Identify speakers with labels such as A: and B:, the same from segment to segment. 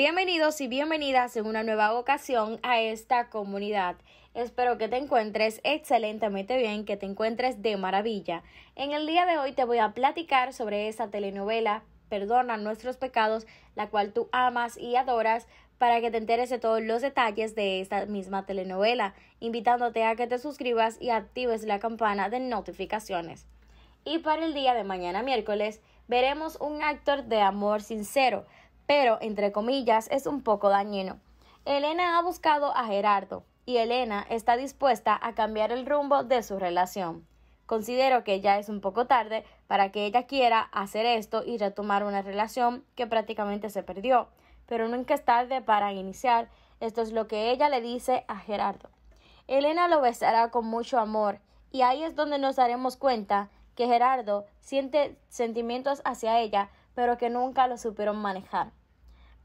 A: Bienvenidos y bienvenidas en una nueva ocasión a esta comunidad. Espero que te encuentres excelentemente bien, que te encuentres de maravilla. En el día de hoy te voy a platicar sobre esa telenovela, Perdona nuestros pecados, la cual tú amas y adoras, para que te enteres de todos los detalles de esta misma telenovela, invitándote a que te suscribas y actives la campana de notificaciones. Y para el día de mañana miércoles, veremos un actor de amor sincero pero, entre comillas, es un poco dañino. Elena ha buscado a Gerardo y Elena está dispuesta a cambiar el rumbo de su relación. Considero que ya es un poco tarde para que ella quiera hacer esto y retomar una relación que prácticamente se perdió, pero nunca es tarde para iniciar. Esto es lo que ella le dice a Gerardo. Elena lo besará con mucho amor y ahí es donde nos daremos cuenta que Gerardo siente sentimientos hacia ella, pero que nunca lo supieron manejar.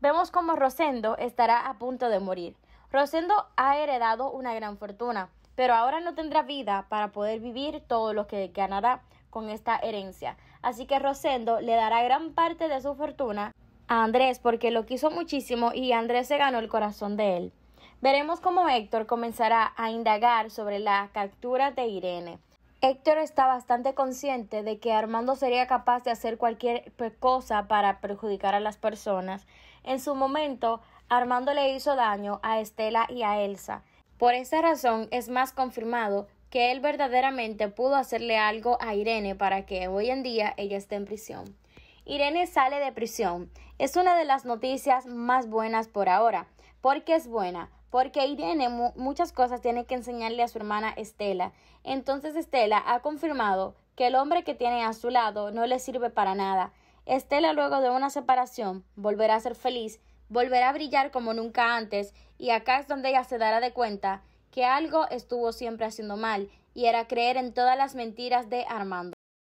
A: Vemos como Rosendo estará a punto de morir. Rosendo ha heredado una gran fortuna, pero ahora no tendrá vida para poder vivir todo lo que ganará con esta herencia. Así que Rosendo le dará gran parte de su fortuna a Andrés porque lo quiso muchísimo y Andrés se ganó el corazón de él. Veremos cómo Héctor comenzará a indagar sobre la captura de Irene. Héctor está bastante consciente de que Armando sería capaz de hacer cualquier pues, cosa para perjudicar a las personas. En su momento, Armando le hizo daño a Estela y a Elsa. Por esa razón es más confirmado que él verdaderamente pudo hacerle algo a Irene para que hoy en día ella esté en prisión. Irene sale de prisión. Es una de las noticias más buenas por ahora. porque es buena? porque Irene muchas cosas tiene que enseñarle a su hermana Estela. Entonces Estela ha confirmado que el hombre que tiene a su lado no le sirve para nada. Estela luego de una separación volverá a ser feliz, volverá a brillar como nunca antes, y acá es donde ella se dará de cuenta que algo estuvo siempre haciendo mal, y era creer en todas las mentiras de Armando.